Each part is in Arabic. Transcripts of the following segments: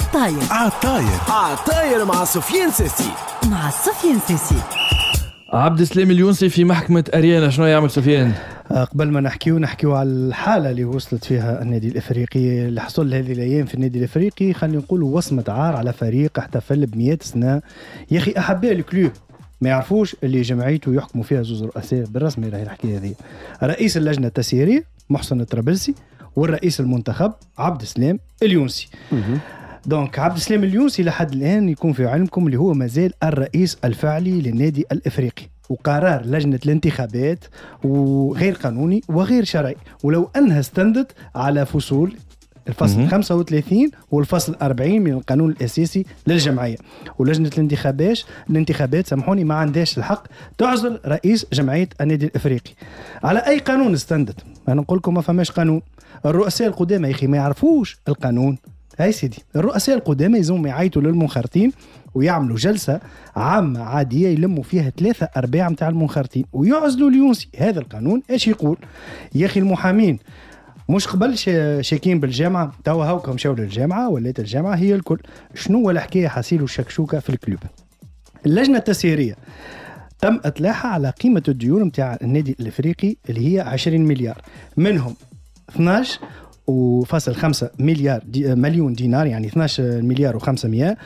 عالطاير عالطاير عالطاير مع سفيان ساسي مع سفيان ساسي عبد السلام اليونسي في محكمة أريانا شنو يعمل سفيان؟ آه، قبل ما نحكيو نحكيو على الحالة اللي وصلت فيها النادي الإفريقي اللي حصل هذه الأيام في النادي الإفريقي خلينا نقول وصمة عار على فريق احتفل ب 100 سنة يا أخي أحباء الكلوب ما يعرفوش اللي جمعيته يحكموا فيها زوز رؤساء بالرسمي راهي الحكايه هذه رئيس اللجنه التسييريه محسن الطرابلسي والرئيس المنتخب عبد السلام اليونسي دونك عبد السلام اليونسي لحد الان يكون في علمكم اللي هو مازال الرئيس الفعلي للنادي الافريقي وقرار لجنة الانتخابات وغير قانوني وغير شرعي ولو أنها استندت على فصول الفصل 35 والفصل 40 من القانون الاساسي للجمعيه ولجنه الانتخابات الانتخابات سامحوني ما عندهاش الحق تعزل رئيس جمعيه النادي الافريقي على اي قانون استندت انا نقول لكم ما فماش قانون الرؤساء القدامى يا اخي ما يعرفوش القانون هاي سيدي الرؤساء القدامى يزوم يعيطوا للمنخرطين ويعملوا جلسه عامه عاديه يلموا فيها ثلاثه ارباع متاع المنخرطين ويعزلوا اليونسي هذا القانون ايش يقول يا اخي المحامين مش قبل شاكين بالجامعه توا هاوكا مشاو للجامعه ولات الجامعه هي الكل شنو هو الحكايه حسيل شكشوكة في الكلوب اللجنه التسييريه تم اطلاعها على قيمه الديون متاع النادي الافريقي اللي هي 20 مليار منهم 12 وفاصل خمسة مليار دي مليون دينار يعني 12 مليار و500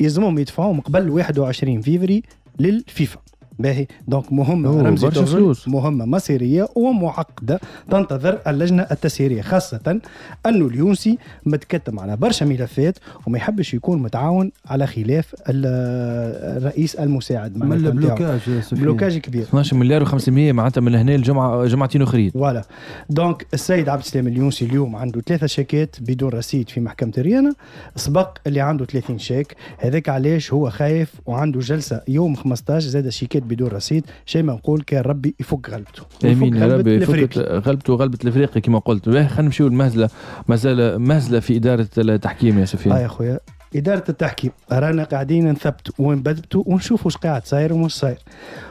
يلزمهم يدفعوهم قبل 21 فيفري للفيفا باهي دونك مهمه رمزي مهمه مصيريه ومعقده تنتظر اللجنه التسييريه خاصه انه اليونسي متكتم على برشا ملفات وما يحبش يكون متعاون على خلاف الرئيس المساعد مع من البلوكاج بلوكاج كبير 12 مليار و500 معناتها من هنا الجمعه جمعتين اخرين فوالا دونك السيد عبد السلام اليونسي اليوم عنده ثلاثه شيكات بدون رصيد في محكمه ريانا سبق اللي عنده 30 شيك هذاك علاش هو خايف وعنده جلسه يوم 15 زاد شيكات بدون رصيد شيء ما نقول كان ربي يفك غلبته امين يا ربي يفك غلبته غلبة الافريقي كما قلت إيه، خلينا نمشيو المهزله مازال مهزله في اداره التحكيم يا سفيان اه يا خويا إدارة التحكيم رانا قاعدين نثبت ونبذبتوا ونشوف واش قاعد صاير ومش صاير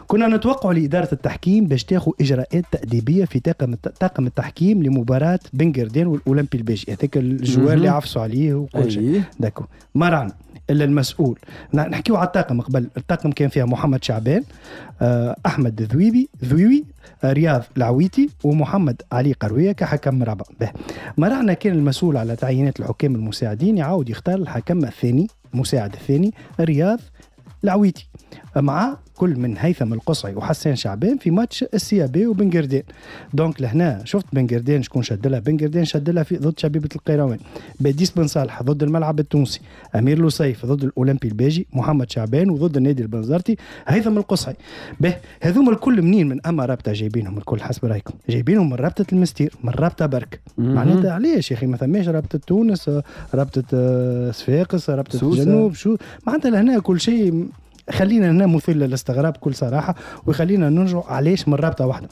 كنا نتوقع لإدارة التحكيم باش تاخذ إجراءات تأديبية في طاقم طاقم التحكيم لمباراة بن والأولمبي البيجي هذاك الجوار اللي عفصوا عليه وكل شيء داكو ما رانا الا المسؤول نحكيو على الطاقم قبل الطاقم كان فيها محمد شعبان آه، احمد ذويبي ذويوي آه، رياض العويتي ومحمد علي قرويه كحكم رابع به مرعنا كان المسؤول على تعيينات الحكام المساعدين يعاود يختار الحكم الثاني المساعد الثاني رياض العويتي مع كل من هيثم القصعي وحسين شعبان في ماتش السيابي وبن قردين دونك لهنا شفت بن قردين شكون لها بن قردين شد في ضد شبيبه القيروان باديس بن صالح ضد الملعب التونسي امير لصيف ضد الاولمبي الباجي محمد شعبان وضد النادي البنزرتي هيثم القصعي به هذوما الكل منين من اما رابطه جايبينهم الكل حسب رايكم جايبينهم من رابطه المستير من رابطه برك معناتها علاش يا اخي ما ثماش رابطه تونس رابطه آه، صفاقس رابطه الجنوب شو معناتها لهنا كل شيء خلينا هنا مثير للاستغراب بكل صراحه ويخلينا ننجو علاش من رابطه واحده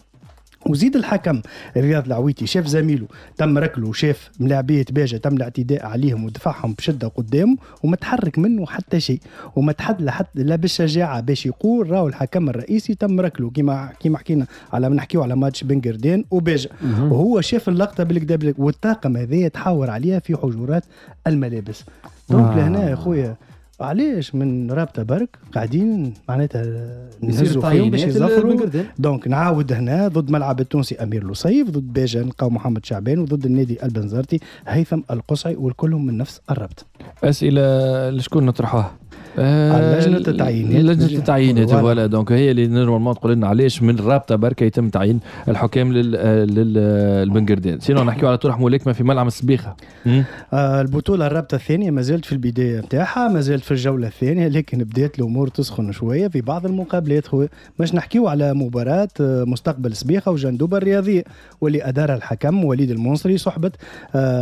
وزيد الحكم رياض العويتي شاف زميله تم ركله وشاف ملاعبية باجة تم الاعتداء عليهم ودفعهم بشدة قدامه وما تحرك منه حتى شيء وما تحد حتى لا بالشجاعة باش يقول راهو الحكم الرئيسي تم ركله كيما كيما حكينا على نحكيو على ماتش بن قردين وباجة وهو شاف اللقطة بالكدا والطاقم هذايا تحاور عليها في حجرات الملابس دونك لهنا يا خويا علاش من رابطه برك قاعدين معناتها نهزوا فيهم باش يزفروا دونك نعاود هنا ضد ملعب التونسي امير لصيف ضد باجا نلقاو محمد شعبان وضد النادي البنزرتي هيثم القصعي والكلهم من نفس الرابطه اسئله لشكون نطرحوها لجنه التعيينات آه، لجنه التعيينات فوالا دونك هي اللي نورمالمون تقول لنا علاش من رابطه بركه يتم تعيين الحكام للبنجردان سينو نحكيو على طرح ملاكمه في ملعب السبيخه آه، البطوله الرابطه الثانيه ما زالت في البدايه نتاعها ما زالت في الجوله الثانيه لكن بدات الامور تسخن شويه في بعض المقابلات خويا باش نحكيو على مباراه آه، مستقبل سبيخه وجندوبه الرياضيه واللي ادارها الحكم وليد المنصري صحبه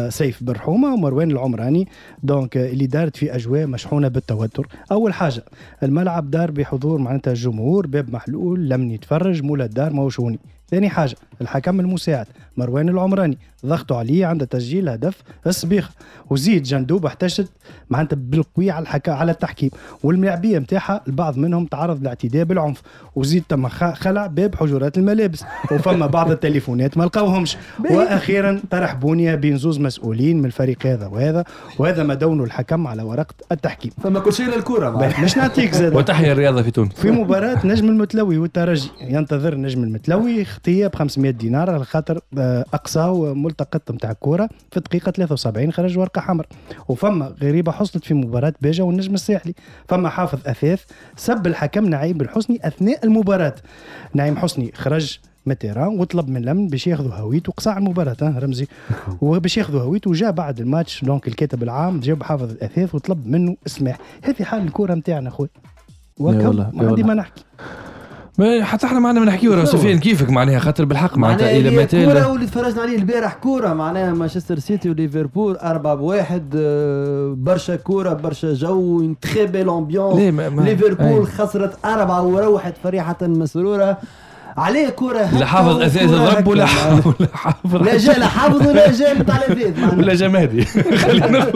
سيف برحومه ومروان العمراني دونك اللي دارت في اجواء مشحونه بالتوتر اول حاجه الملعب دار بحضور معناتها الجمهور باب محلول لم يتفرج مولا الدار موشوني ثاني حاجة الحكم المساعد مروان العمراني ضغطوا عليه عند تسجيل هدف الصبيخ وزيد جندوب احتشد معناتها بالقوي على الحكا على التحكيم والملاعبية نتاعها البعض منهم تعرض لاعتداء بالعنف وزيد تم خلع باب حجرات الملابس وفما بعض التليفونات ما لقاوهمش واخيرا طرح بونيا بين زوز مسؤولين من الفريق هذا وهذا وهذا ما دونوا الحكم على ورقة التحكيم فما كل شيء للكرة مش نعطيك زاد وتحيا الرياضة في تونس في مباراة نجم المتلوي والترجي ينتظر نجم المتلوي تغطيه ب 500 دينار على خاطر آه، اقصى ملتقط نتاع الكوره في الدقيقه 73 خرج ورقه حمر وفما غريبه حصلت في مباراه بيجا والنجم الساحلي فما حافظ اثاث سب الحكم نعيم الحسني اثناء المباراه نعيم حسني خرج من وطلب من الامن باش ياخذوا هويته قصاع المباراه رمزي وباش ياخذوا هويته وجاء بعد الماتش دونك الكاتب العام جاب حافظ الاثاث وطلب منه السماح هذه حال الكره نتاعنا خويا والله ما عندي ما نحكي ما حتى احنا معنا ما نحكيو راه سفيان كيفك معناها خاطر بالحق معناتها الى متى كورة واللي تفرجنا عليه البارح كوره معناها مانشستر سيتي وليفربول 4 بواحد آه، برشا كوره برشا جو اون تخي بيل امبيونس ليفربول خسرت اربعه وروحت فريحه مسروره عليه كره لا حافظ اساس الرب ولا حافظ لا جا لا حافظ ولا جا نتاع ولا جمادي خلينا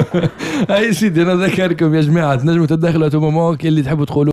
اي سيدي انا ذكركم يا جماعه تنجموا تدخلوا تو مومون اللي تحبوا تقولوا